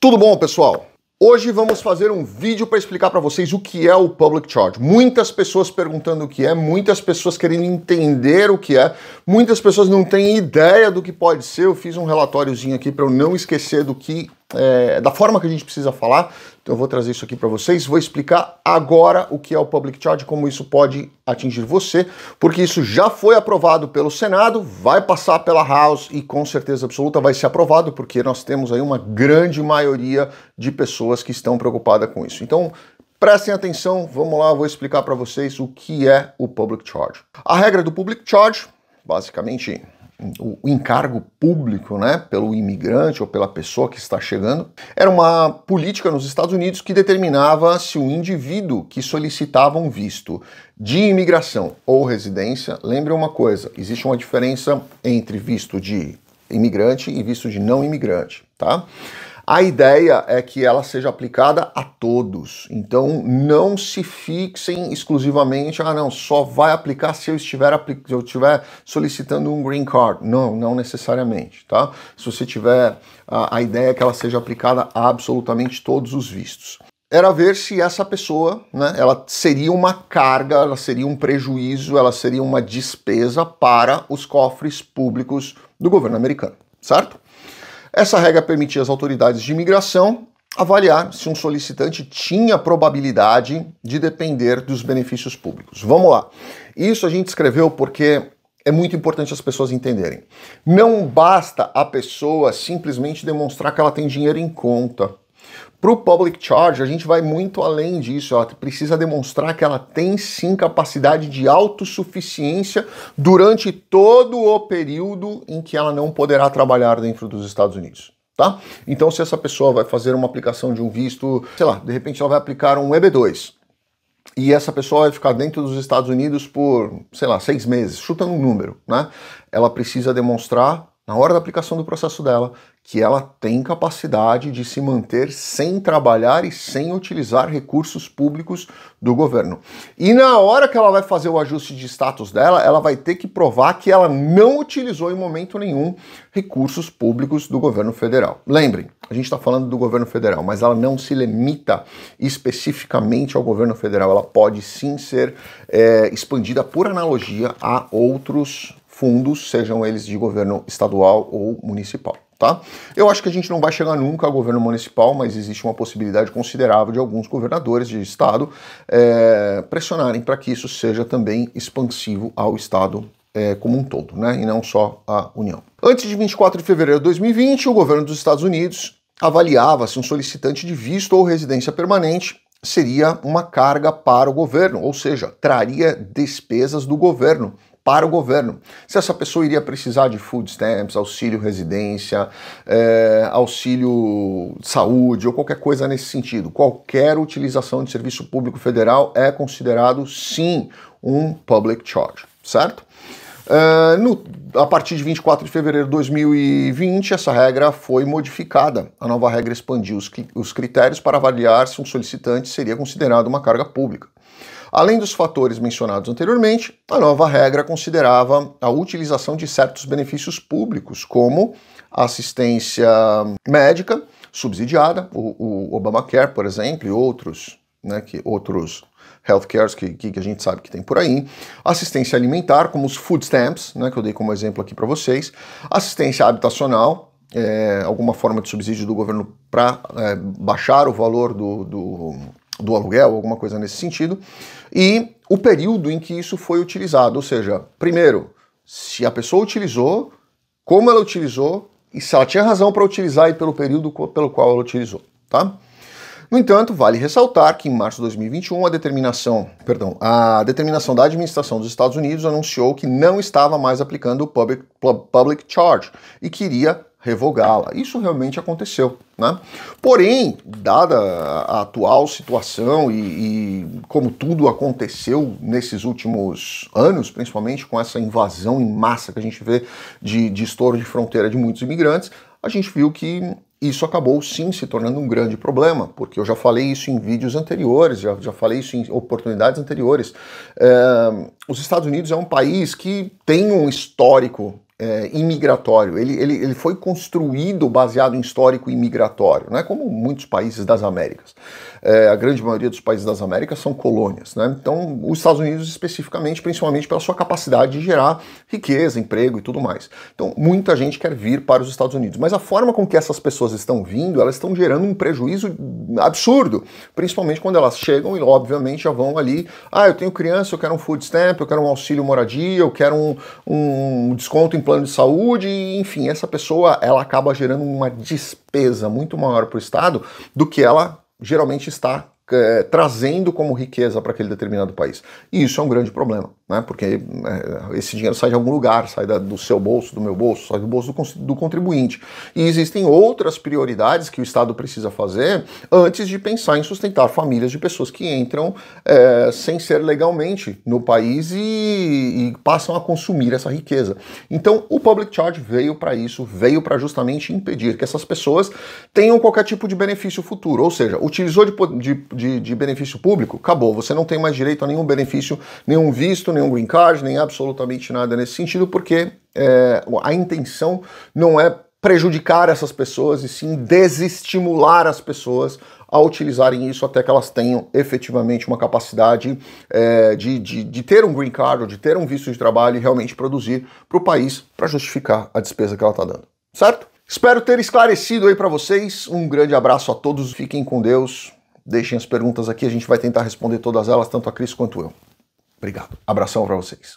Tudo bom, pessoal? Hoje vamos fazer um vídeo para explicar para vocês o que é o Public Charge. Muitas pessoas perguntando o que é, muitas pessoas querendo entender o que é, muitas pessoas não têm ideia do que pode ser. Eu fiz um relatóriozinho aqui para eu não esquecer do que é, da forma que a gente precisa falar. Então eu vou trazer isso aqui para vocês, vou explicar agora o que é o public charge, como isso pode atingir você, porque isso já foi aprovado pelo Senado, vai passar pela House e com certeza absoluta vai ser aprovado, porque nós temos aí uma grande maioria de pessoas que estão preocupadas com isso. Então, Prestem atenção, vamos lá, vou explicar para vocês o que é o public charge. A regra do public charge, basicamente, o encargo público, né, pelo imigrante ou pela pessoa que está chegando, era uma política nos Estados Unidos que determinava se o indivíduo que solicitava um visto de imigração ou residência, lembre uma coisa, existe uma diferença entre visto de imigrante e visto de não imigrante, tá? A ideia é que ela seja aplicada a todos. Então não se fixem exclusivamente, ah não, só vai aplicar se eu estiver, se eu solicitando um green card. Não, não necessariamente, tá? Se você tiver a, a ideia é que ela seja aplicada a absolutamente todos os vistos. Era ver se essa pessoa, né, ela seria uma carga, ela seria um prejuízo, ela seria uma despesa para os cofres públicos do governo americano, certo? Essa regra permitia às autoridades de imigração avaliar se um solicitante tinha probabilidade de depender dos benefícios públicos. Vamos lá. Isso a gente escreveu porque é muito importante as pessoas entenderem. Não basta a pessoa simplesmente demonstrar que ela tem dinheiro em conta. Para o public charge, a gente vai muito além disso. Ela precisa demonstrar que ela tem sim capacidade de autossuficiência durante todo o período em que ela não poderá trabalhar dentro dos Estados Unidos. Tá? Então, se essa pessoa vai fazer uma aplicação de um visto, sei lá, de repente ela vai aplicar um EB2 e essa pessoa vai ficar dentro dos Estados Unidos por, sei lá, seis meses, chutando um número, né? Ela precisa demonstrar na hora da aplicação do processo dela que ela tem capacidade de se manter sem trabalhar e sem utilizar recursos públicos do governo. E na hora que ela vai fazer o ajuste de status dela, ela vai ter que provar que ela não utilizou em momento nenhum recursos públicos do governo federal. Lembrem, a gente está falando do governo federal, mas ela não se limita especificamente ao governo federal. Ela pode sim ser é, expandida por analogia a outros fundos, sejam eles de governo estadual ou municipal. Tá? Eu acho que a gente não vai chegar nunca ao governo municipal, mas existe uma possibilidade considerável de alguns governadores de estado é, pressionarem para que isso seja também expansivo ao estado é, como um todo, né? e não só à União. Antes de 24 de fevereiro de 2020, o governo dos Estados Unidos avaliava se um solicitante de visto ou residência permanente seria uma carga para o governo, ou seja, traria despesas do governo para o governo. Se essa pessoa iria precisar de food stamps, auxílio residência, é, auxílio saúde ou qualquer coisa nesse sentido. Qualquer utilização de serviço público federal é considerado, sim, um public charge, certo? É, no, a partir de 24 de fevereiro de 2020, essa regra foi modificada. A nova regra expandiu os, os critérios para avaliar se um solicitante seria considerado uma carga pública. Além dos fatores mencionados anteriormente, a nova regra considerava a utilização de certos benefícios públicos, como assistência médica subsidiada, o, o Obamacare, por exemplo, e outros, né, que outros healthcares que, que a gente sabe que tem por aí, assistência alimentar, como os food stamps, né, que eu dei como exemplo aqui para vocês, assistência habitacional, é, alguma forma de subsídio do governo para é, baixar o valor do, do do aluguel, alguma coisa nesse sentido, e o período em que isso foi utilizado, ou seja, primeiro, se a pessoa utilizou, como ela utilizou e se ela tinha razão para utilizar e pelo período pelo qual ela utilizou, tá? No entanto, vale ressaltar que em março de 2021 a determinação, perdão, a determinação da administração dos Estados Unidos anunciou que não estava mais aplicando o public, public charge e queria revogá-la. Isso realmente aconteceu. Né? Porém, dada a atual situação e, e, como tudo aconteceu nesses últimos anos, principalmente com essa invasão em massa que a gente vê de, de estouro de fronteira de muitos imigrantes, a gente viu que isso acabou sim se tornando um grande problema, porque eu já falei isso em vídeos anteriores, já, já falei isso em oportunidades anteriores. É, os Estados Unidos é um país que tem um histórico é, imigratório. Ele, ele, ele foi construído baseado em histórico imigratório, né? como muitos países das Américas. É, a grande maioria dos países das Américas são colônias. Né? Então, os Estados Unidos, especificamente, principalmente pela sua capacidade de gerar riqueza, emprego e tudo mais. Então, muita gente quer vir para os Estados Unidos. Mas a forma com que essas pessoas estão vindo, elas estão gerando um prejuízo absurdo, principalmente quando elas chegam e, obviamente, já vão ali. Ah, eu tenho criança, eu quero um food stamp, eu quero um auxílio moradia, eu quero um, um desconto em plano de saúde, e, enfim, essa pessoa ela acaba gerando uma despesa muito maior para o Estado do que ela geralmente está é, trazendo como riqueza para aquele determinado país. E isso é um grande problema né? porque é, esse dinheiro sai de algum lugar, sai da, do seu bolso, do meu bolso, sai do bolso do, do, contribuinte. E existem outras prioridades que o Estado precisa fazer antes de pensar em sustentar famílias de pessoas que entram é, sem ser legalmente no país e, e passam a consumir essa riqueza. Então, o public charge veio para isso, veio para justamente impedir que essas pessoas tenham qualquer tipo de benefício futuro. Ou seja, utilizou de, de, de benefício público, acabou, você não tem mais direito a nenhum benefício, nenhum visto, nenhum green card, nem absolutamente nada nesse sentido, porque é, a intenção não é prejudicar essas pessoas e sim desestimular as pessoas a utilizarem isso até que elas tenham efetivamente uma capacidade é, de, de, de, ter um green card ou de ter um visto de trabalho e realmente produzir para o país para justificar a despesa que ela está dando, certo? Espero ter esclarecido aí para vocês. Um grande abraço a todos, fiquem com Deus. Deixem as perguntas aqui, a gente vai tentar responder todas elas, tanto a Cris quanto eu. Obrigado. Abração para vocês.